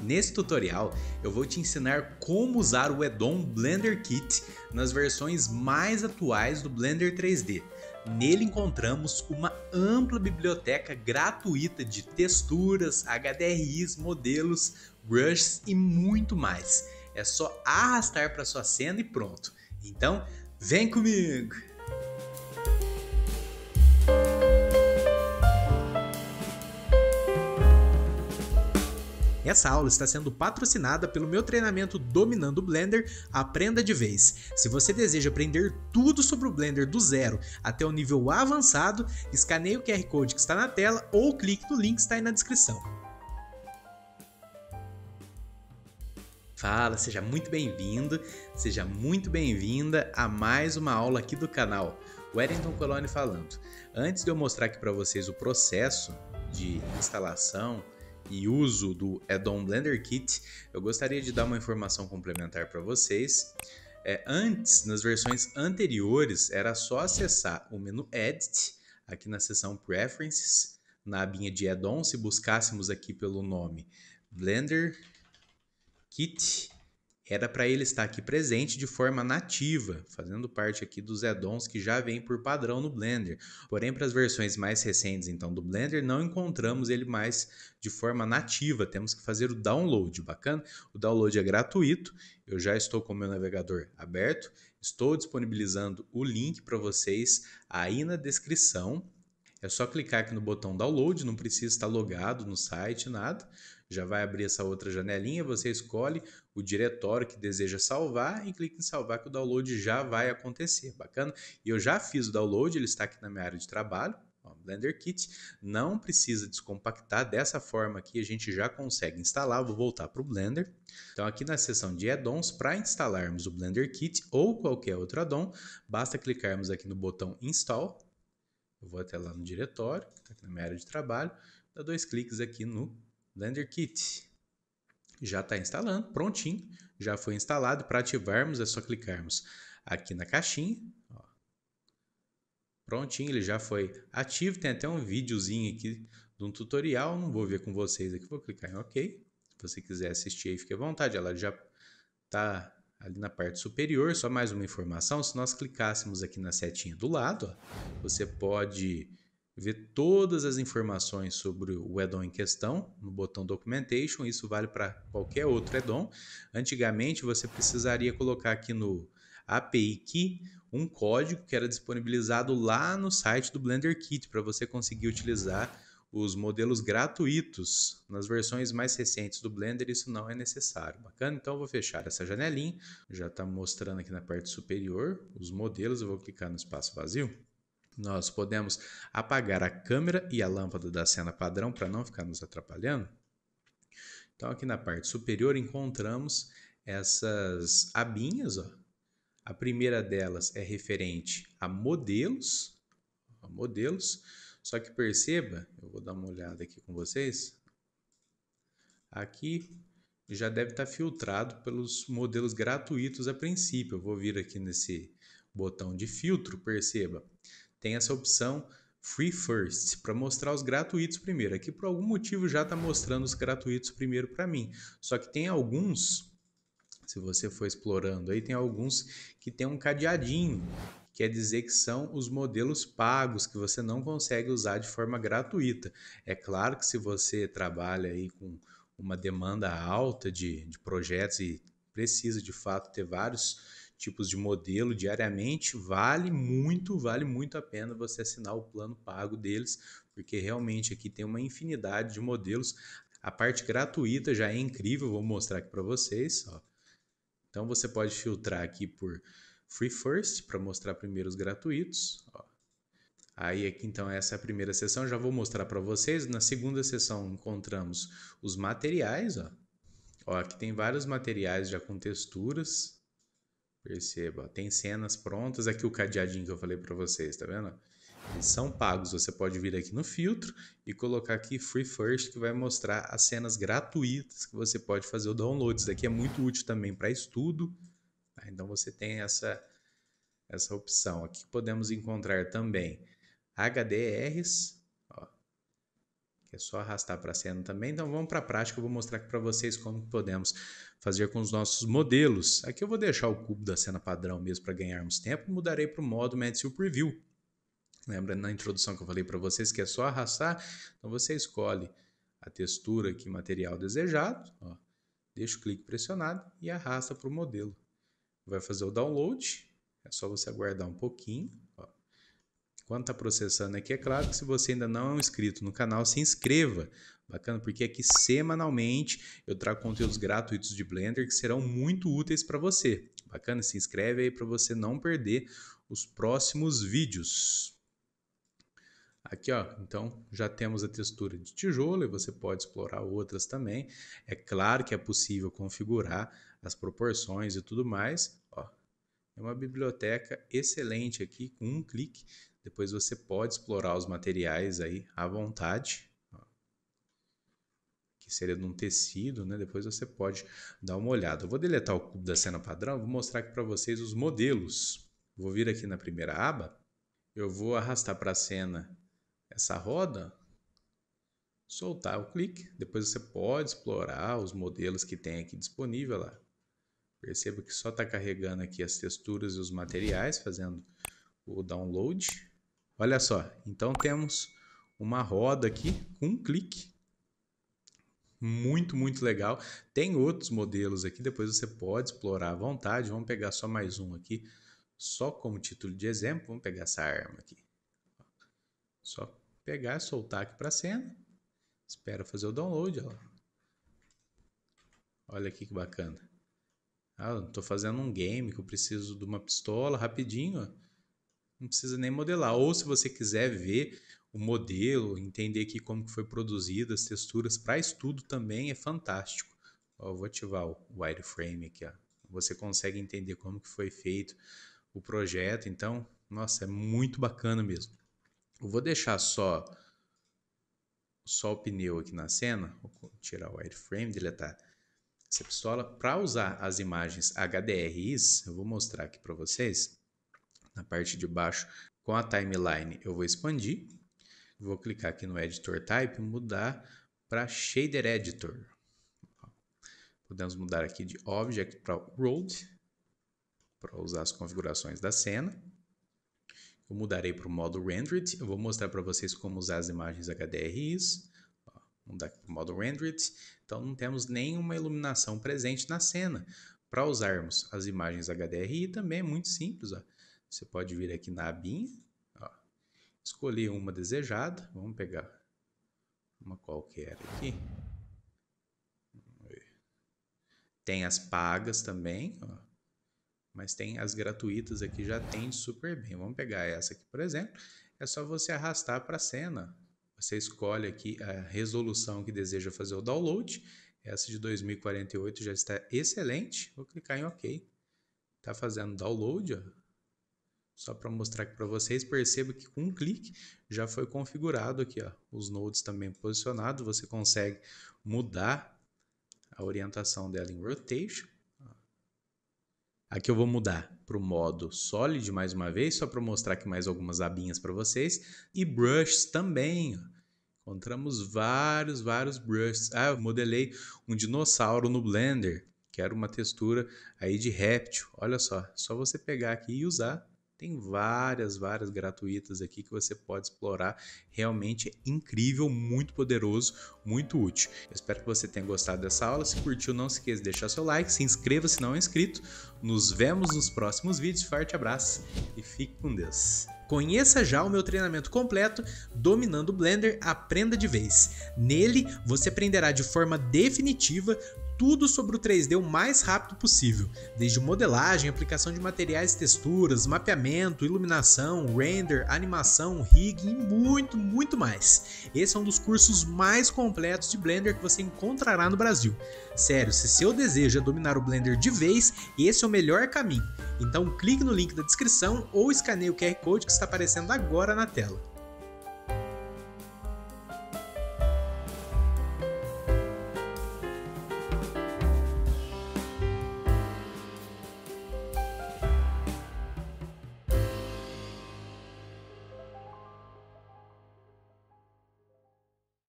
Nesse tutorial eu vou te ensinar como usar o Edon Blender Kit nas versões mais atuais do Blender 3D. Nele encontramos uma ampla biblioteca gratuita de texturas, HDRIs, modelos, brushes e muito mais. É só arrastar para sua cena e pronto. Então, vem comigo! Essa aula está sendo patrocinada pelo meu treinamento Dominando Blender Aprenda de Vez. Se você deseja aprender tudo sobre o Blender do zero até o nível avançado, escaneie o QR Code que está na tela ou clique no link que está aí na descrição. Fala, seja muito bem-vindo, seja muito bem-vinda a mais uma aula aqui do canal. Wellington Coloni falando. Antes de eu mostrar aqui para vocês o processo de instalação, e uso do add Blender Kit, eu gostaria de dar uma informação complementar para vocês. É, antes, nas versões anteriores, era só acessar o menu Edit, aqui na seção Preferences, na abinha de add se buscássemos aqui pelo nome Blender Kit, era para ele estar aqui presente de forma nativa, fazendo parte aqui dos addons que já vem por padrão no Blender. Porém, para as versões mais recentes então do Blender, não encontramos ele mais de forma nativa, temos que fazer o download, bacana? O download é gratuito, eu já estou com o meu navegador aberto, estou disponibilizando o link para vocês aí na descrição. É só clicar aqui no botão download, não precisa estar logado no site, nada. Já vai abrir essa outra janelinha, você escolhe o diretório que deseja salvar e clique em salvar que o download já vai acontecer, bacana? E eu já fiz o download, ele está aqui na minha área de trabalho, Blender Kit, não precisa descompactar, dessa forma aqui a gente já consegue instalar, vou voltar para o Blender. Então aqui na seção de addons, para instalarmos o Blender Kit ou qualquer outro addon, basta clicarmos aqui no botão Install, eu vou até lá no diretório, está aqui na minha área de trabalho, dá dois cliques aqui no Blender Kit já está instalando, prontinho, já foi instalado. Para ativarmos é só clicarmos aqui na caixinha, ó. prontinho, ele já foi ativo. Tem até um videozinho aqui de um tutorial, não vou ver com vocês aqui, vou clicar em OK. Se você quiser assistir aí, fique à vontade, ela já está ali na parte superior. Só mais uma informação, se nós clicássemos aqui na setinha do lado, ó, você pode ver todas as informações sobre o addon em questão no botão Documentation. Isso vale para qualquer outro addon. Antigamente você precisaria colocar aqui no API Key um código que era disponibilizado lá no site do Blender Kit para você conseguir utilizar os modelos gratuitos. Nas versões mais recentes do Blender, isso não é necessário. Bacana? Então, eu vou fechar essa janelinha. Já está mostrando aqui na parte superior os modelos. Eu vou clicar no espaço vazio. Nós podemos apagar a câmera e a lâmpada da cena padrão para não ficar nos atrapalhando. Então, aqui na parte superior encontramos essas abinhas. Ó. A primeira delas é referente a modelos. A modelos. Só que perceba, eu vou dar uma olhada aqui com vocês. Aqui já deve estar tá filtrado pelos modelos gratuitos a princípio. Eu vou vir aqui nesse botão de filtro, perceba tem essa opção Free First, para mostrar os gratuitos primeiro. Aqui por algum motivo já está mostrando os gratuitos primeiro para mim. Só que tem alguns, se você for explorando aí, tem alguns que tem um cadeadinho. Quer dizer que são os modelos pagos que você não consegue usar de forma gratuita. É claro que se você trabalha aí com uma demanda alta de, de projetos e precisa de fato ter vários tipos de modelo diariamente, vale muito, vale muito a pena você assinar o plano pago deles, porque realmente aqui tem uma infinidade de modelos. A parte gratuita já é incrível, vou mostrar aqui para vocês. Ó. Então você pode filtrar aqui por Free First para mostrar primeiro os gratuitos. Ó. Aí aqui então essa é a primeira sessão, já vou mostrar para vocês. Na segunda sessão encontramos os materiais, ó. ó. Aqui tem vários materiais já com texturas, Perceba, tem cenas prontas, aqui é o cadeadinho que eu falei para vocês, tá vendo? Eles são pagos, você pode vir aqui no filtro e colocar aqui Free First, que vai mostrar as cenas gratuitas que você pode fazer o download. Isso daqui é muito útil também para estudo, tá? então você tem essa, essa opção. Aqui podemos encontrar também HDRs, é só arrastar para a cena também. Então vamos para a prática, eu vou mostrar aqui para vocês como podemos fazer com os nossos modelos. Aqui eu vou deixar o cubo da cena padrão mesmo para ganharmos tempo, mudarei para o modo Mansell Preview. Lembra na introdução que eu falei para vocês que é só arrastar? Então você escolhe a textura aqui, material desejado, ó, deixa o clique pressionado e arrasta para o modelo. Vai fazer o download, é só você aguardar um pouquinho. Enquanto está processando aqui, é claro que se você ainda não é inscrito no canal, se inscreva. Bacana, porque aqui semanalmente eu trago conteúdos gratuitos de Blender que serão muito úteis para você. Bacana, se inscreve aí para você não perder os próximos vídeos. Aqui, ó, então já temos a textura de tijolo e você pode explorar outras também. É claro que é possível configurar as proporções e tudo mais. Ó, é uma biblioteca excelente aqui, com um clique depois você pode explorar os materiais aí à vontade, que seria de um tecido, né? Depois você pode dar uma olhada. Eu vou deletar o cubo da cena padrão, vou mostrar aqui para vocês os modelos. Vou vir aqui na primeira aba, eu vou arrastar para a cena essa roda, soltar o clique, depois você pode explorar os modelos que tem aqui disponível lá. Perceba que só está carregando aqui as texturas e os materiais, fazendo o download. Olha só, então temos uma roda aqui com um clique. Muito, muito legal. Tem outros modelos aqui, depois você pode explorar à vontade. Vamos pegar só mais um aqui, só como título de exemplo. Vamos pegar essa arma aqui. Só pegar, e soltar aqui para a cena. Espera fazer o download. Ó. Olha aqui que bacana. Ah, estou fazendo um game que eu preciso de uma pistola rapidinho. Ó não precisa nem modelar. Ou se você quiser ver o modelo, entender aqui como que foi produzido, as texturas para estudo também é fantástico. Ó, eu vou ativar o wireframe aqui, ó. Você consegue entender como que foi feito o projeto, então, nossa, é muito bacana mesmo. Eu vou deixar só só o pneu aqui na cena, vou tirar o wireframe, deletar essa pistola. Para usar as imagens HDRIs, eu vou mostrar aqui para vocês na parte de baixo com a timeline, eu vou expandir. Vou clicar aqui no Editor Type, mudar para Shader Editor. Podemos mudar aqui de Object para Road, para usar as configurações da cena. Eu mudarei para o modo Rendered. Eu vou mostrar para vocês como usar as imagens HDRIs. Ó, mudar para o modo Rendered. Então não temos nenhuma iluminação presente na cena. Para usarmos as imagens HDRI também é muito simples. Ó você pode vir aqui na abinha, ó, escolher uma desejada. Vamos pegar uma qualquer aqui. Tem as pagas também, ó, mas tem as gratuitas aqui, já tem super bem. Vamos pegar essa aqui, por exemplo. É só você arrastar para a cena. Você escolhe aqui a resolução que deseja fazer o download. Essa de 2048 já está excelente. Vou clicar em OK. Está fazendo download, ó. Só para mostrar aqui para vocês, perceba que com um clique já foi configurado aqui, ó, os nodes também posicionados, você consegue mudar a orientação dela em rotation. Aqui eu vou mudar para o modo Solid mais uma vez, só para mostrar aqui mais algumas abinhas para vocês. E Brushes também. Encontramos vários, vários brushes. Ah, eu modelei um dinossauro no Blender. Quero uma textura aí de réptil. Olha só, só você pegar aqui e usar tem várias, várias gratuitas aqui que você pode explorar. Realmente é incrível, muito poderoso, muito útil. Eu espero que você tenha gostado dessa aula. Se curtiu, não se esqueça de deixar seu like, se inscreva se não é inscrito. Nos vemos nos próximos vídeos. Forte abraço e fique com Deus. Conheça já o meu treinamento completo Dominando o Blender Aprenda de Vez. Nele, você aprenderá de forma definitiva tudo sobre o 3D o mais rápido possível, desde modelagem, aplicação de materiais e texturas, mapeamento, iluminação, render, animação, rig e muito, muito mais. Esse é um dos cursos mais completos de Blender que você encontrará no Brasil. Sério, se seu desejo é dominar o Blender de vez, esse é o melhor caminho. Então clique no link da descrição ou escaneie o QR Code que está aparecendo agora na tela.